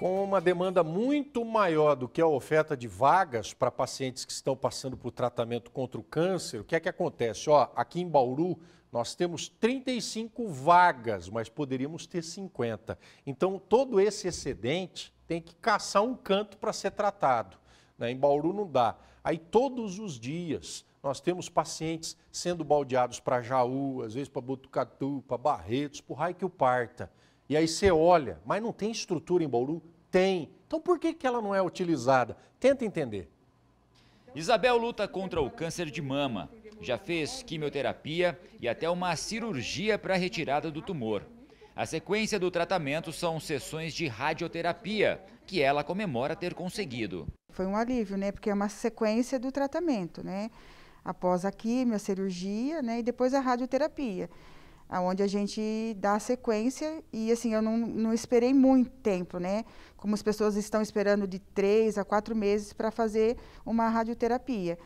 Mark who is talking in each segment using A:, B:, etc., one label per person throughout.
A: com uma demanda muito maior do que a oferta de vagas para pacientes que estão passando por tratamento contra o câncer, o que é que acontece? Ó, aqui em Bauru, nós temos 35 vagas, mas poderíamos ter 50. Então, todo esse excedente tem que caçar um canto para ser tratado. Né? Em Bauru não dá. Aí, todos os dias, nós temos pacientes sendo baldeados para Jaú, às vezes para Botucatu, para Barretos, o raio que o parta. E aí você olha, mas não tem estrutura em Bauru? Tem. Então por que, que ela não é utilizada? Tenta entender.
B: Isabel luta contra o câncer de mama. Já fez quimioterapia e até uma cirurgia para retirada do tumor. A sequência do tratamento são sessões de radioterapia, que ela comemora ter conseguido.
C: Foi um alívio, né? Porque é uma sequência do tratamento, né? Após a quimio, a cirurgia, né? E depois a radioterapia aonde a gente dá sequência e assim eu não, não esperei muito tempo, né? Como as pessoas estão esperando de três a quatro meses para fazer uma radioterapia.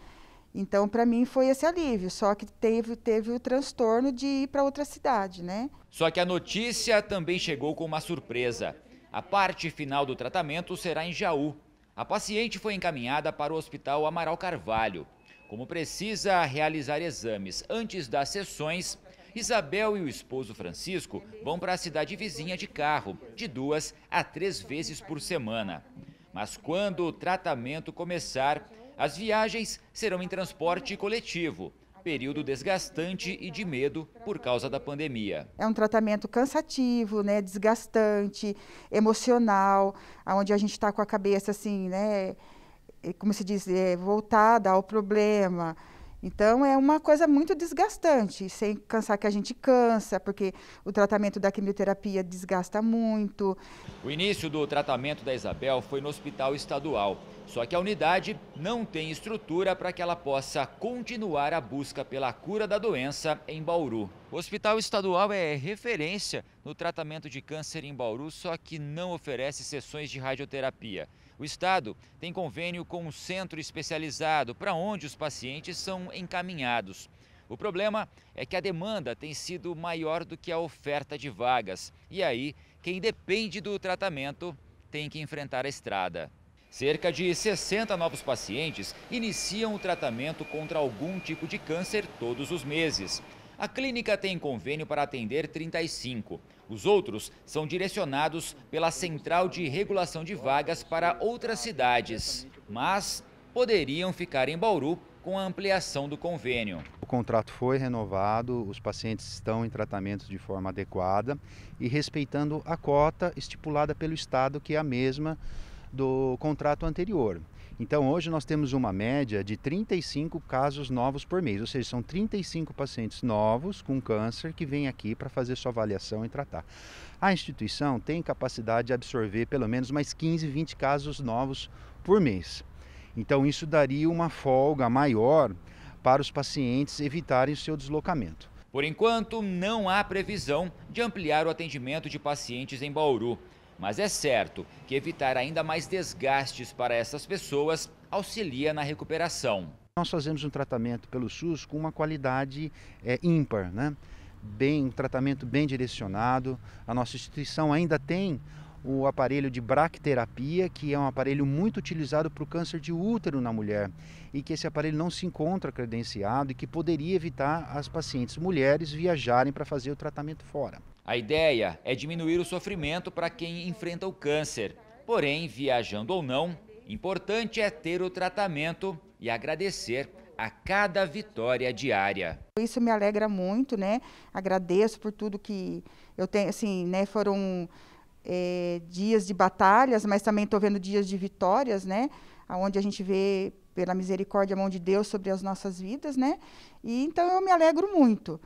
C: Então, para mim foi esse alívio, só que teve, teve o transtorno de ir para outra cidade, né?
B: Só que a notícia também chegou com uma surpresa. A parte final do tratamento será em Jaú. A paciente foi encaminhada para o Hospital Amaral Carvalho. Como precisa realizar exames antes das sessões, Isabel e o esposo Francisco vão para a cidade vizinha de carro, de duas a três vezes por semana. Mas quando o tratamento começar, as viagens serão em transporte coletivo, período desgastante e de medo por causa da pandemia.
C: É um tratamento cansativo, né, desgastante, emocional, onde a gente está com a cabeça assim, né, é, como se diz, é, voltada ao problema. Então é uma coisa muito desgastante, sem cansar que a gente cansa, porque o tratamento da quimioterapia desgasta muito.
B: O início do tratamento da Isabel foi no hospital estadual. Só que a unidade não tem estrutura para que ela possa continuar a busca pela cura da doença em Bauru. O Hospital Estadual é referência no tratamento de câncer em Bauru, só que não oferece sessões de radioterapia. O Estado tem convênio com um centro especializado para onde os pacientes são encaminhados. O problema é que a demanda tem sido maior do que a oferta de vagas. E aí, quem depende do tratamento tem que enfrentar a estrada. Cerca de 60 novos pacientes iniciam o tratamento contra algum tipo de câncer todos os meses. A clínica tem convênio para atender 35. Os outros são direcionados pela Central de Regulação de Vagas para outras cidades, mas poderiam ficar em Bauru com a ampliação do convênio.
D: O contrato foi renovado, os pacientes estão em tratamentos de forma adequada e respeitando a cota estipulada pelo Estado, que é a mesma do contrato anterior. Então, hoje nós temos uma média de 35 casos novos por mês, ou seja, são 35 pacientes novos com câncer que vêm aqui para fazer sua avaliação e tratar. A instituição tem capacidade de absorver pelo menos mais 15, 20 casos novos por mês. Então, isso daria uma folga maior para os pacientes evitarem o seu deslocamento.
B: Por enquanto, não há previsão de ampliar o atendimento de pacientes em Bauru. Mas é certo que evitar ainda mais desgastes para essas pessoas auxilia na recuperação.
D: Nós fazemos um tratamento pelo SUS com uma qualidade é, ímpar, né? bem, um tratamento bem direcionado. A nossa instituição ainda tem o aparelho de bracterapia, que é um aparelho muito utilizado para o câncer de útero na mulher, e que esse aparelho não se encontra credenciado e que poderia evitar as pacientes mulheres viajarem para fazer o tratamento fora.
B: A ideia é diminuir o sofrimento para quem enfrenta o câncer. Porém, viajando ou não, importante é ter o tratamento e agradecer a cada vitória diária.
C: Isso me alegra muito, né? Agradeço por tudo que eu tenho, assim, né? Foram é, dias de batalhas, mas também estou vendo dias de vitórias, né? Onde a gente vê pela misericórdia a mão de Deus sobre as nossas vidas, né? E então eu me alegro muito.